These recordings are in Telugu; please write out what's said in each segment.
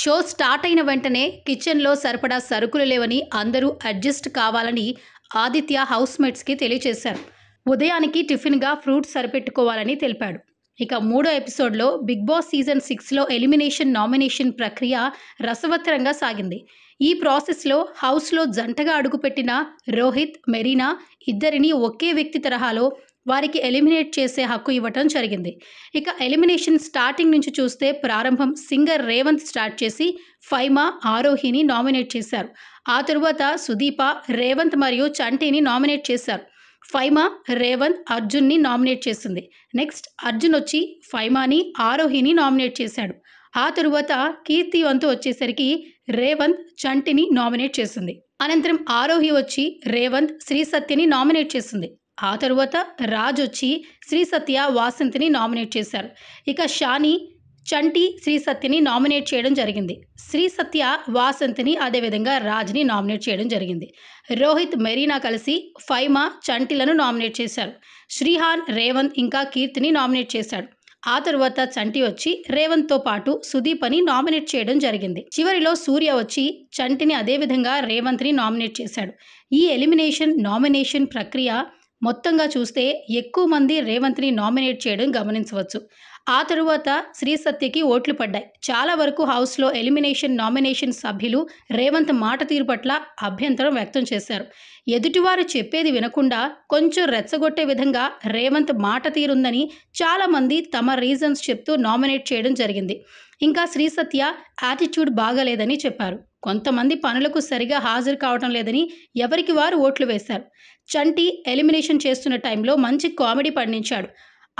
షో స్టార్ట్ అయిన వెంటనే కిచెన్లో సరిపడా సరుకులు లేవని అందరూ అడ్జస్ట్ కావాలని ఆదిత్య హౌస్ మేట్స్కి తెలియజేశారు ఉదయానికి టిఫిన్గా ఫ్రూట్స్ సరిపెట్టుకోవాలని తెలిపాడు ఇక మూడో ఎపిసోడ్లో బిగ్ బాస్ సీజన్ సిక్స్లో ఎలిమినేషన్ నామినేషన్ ప్రక్రియ రసవత్తరంగా సాగింది ఈ ప్రాసెస్లో హౌస్లో జంటగా అడుగుపెట్టిన రోహిత్ మెరీనా ఇద్దరిని ఒకే వ్యక్తి తరహాలో వారికి ఎలిమినేట్ చేసే హక్కు ఇవ్వటం జరిగింది ఇక ఎలిమినేషన్ స్టార్టింగ్ నుంచి చూస్తే ప్రారంభం సింగర్ రేవంత్ స్టార్ట్ చేసి ఫైమా ఆరోహిని నామినేట్ చేశారు ఆ తరువాత సుదీప రేవంత్ మరియు చంటిని నామినేట్ చేశారు ఫైమా రేవంత్ అర్జున్ని నామినేట్ చేసింది నెక్స్ట్ అర్జున్ వచ్చి ఫైమాని ఆరోహిని నామినేట్ చేశాడు ఆ తరువాత కీర్తి వంతు వచ్చేసరికి రేవంత్ చంటిని నామినేట్ చేసింది అనంతరం ఆరోహి వచ్చి రేవంత్ శ్రీసత్యని నామినేట్ చేసింది ఆ తర్వాత రాజ్ వచ్చి శ్రీ సత్య వాసంతిని నామినేట్ చేశారు ఇక షాని చంటి శ్రీ సత్యని నామినేట్ చేయడం జరిగింది శ్రీ సత్య వాసంతిని అదేవిధంగా రాజ్ని నామినేట్ చేయడం జరిగింది రోహిత్ మెరీనా కలిసి ఫైమా చంటిలను నామినేట్ చేశారు శ్రీహాన్ రేవంత్ ఇంకా కీర్తిని నామినేట్ చేశాడు ఆ తరువాత చంటి వచ్చి రేవంత్తో పాటు సుదీప్ అని నామినేట్ చేయడం జరిగింది చివరిలో సూర్య వచ్చి చంటిని అదేవిధంగా రేవంత్ని నామినేట్ చేశాడు ఈ ఎలిమినేషన్ నామినేషన్ ప్రక్రియ మొత్తంగా చూస్తే ఎక్కువ మంది రేవంత్ని నామినేట్ చేయడం గమనించవచ్చు ఆ తరువాత శ్రీ సత్యకి ఓట్లు పడ్డాయి చాలా వరకు హౌస్లో ఎలిమినేషన్ నామినేషన్ సభ్యులు రేవంత్ మాట తీరు పట్ల అభ్యంతరం వ్యక్తం చేశారు ఎదుటివారు చెప్పేది వినకుండా కొంచెం రెచ్చగొట్టే విధంగా రేవంత్ మాట తీరుందని చాలామంది తమ రీజన్స్ చెప్తూ నామినేట్ చేయడం జరిగింది ఇంకా శ్రీ సత్య యాటిట్యూడ్ బాగలేదని చెప్పారు కొంతమంది పనులకు సరిగా హాజరు కావటం లేదని ఎవరికి వారు ఓట్లు వేశారు చంటి ఎలిమినేషన్ చేస్తున్న టైంలో మంచి కామెడీ పండించాడు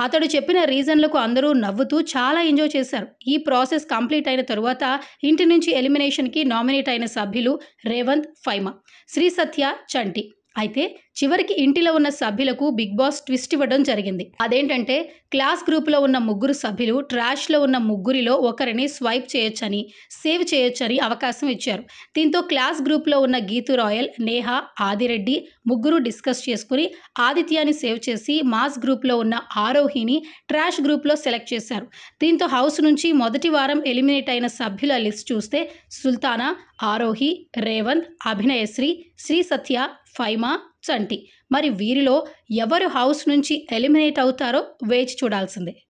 అతడు చెప్పిన రీజన్లకు అందరూ నవ్వుతూ చాలా ఎంజాయ్ చేశారు ఈ ప్రాసెస్ కంప్లీట్ అయిన తరువాత ఇంటి నుంచి ఎలిమినేషన్కి నామినేట్ అయిన సభ్యులు రేవంత్ ఫైమా శ్రీ సత్య చంటి అయితే చివరికి ఇంటిలో ఉన్న సభ్యులకు బిగ్ బాస్ ట్విస్ట్ ఇవ్వడం జరిగింది అదేంటంటే క్లాస్ గ్రూప్లో ఉన్న ముగ్గురు సభ్యులు ట్రాష్లో ఉన్న ముగ్గురిలో ఒకరిని స్వైప్ చేయొచ్చని సేవ్ చేయొచ్చని అవకాశం ఇచ్చారు దీంతో క్లాస్ గ్రూప్లో ఉన్న గీతు రాయల్ నేహ ఆదిరెడ్డి ముగ్గురు డిస్కస్ చేసుకుని ఆదిత్యాన్ని సేవ్ చేసి మాస్ గ్రూప్లో ఉన్న ఆరోహిని ట్రాష్ గ్రూప్లో సెలెక్ట్ చేశారు దీంతో హౌస్ నుంచి మొదటి వారం ఎలిమినేట్ అయిన సభ్యుల లిస్ట్ చూస్తే సుల్తానా ఆరోహి రేవంత్ అభినయశ్రీ శ్రీ సత్య ఫైమా చంటి మరి వీరిలో ఎవరు హౌస్ నుంచి ఎలిమినేట్ అవుతారో వేచి చూడాల్సిందే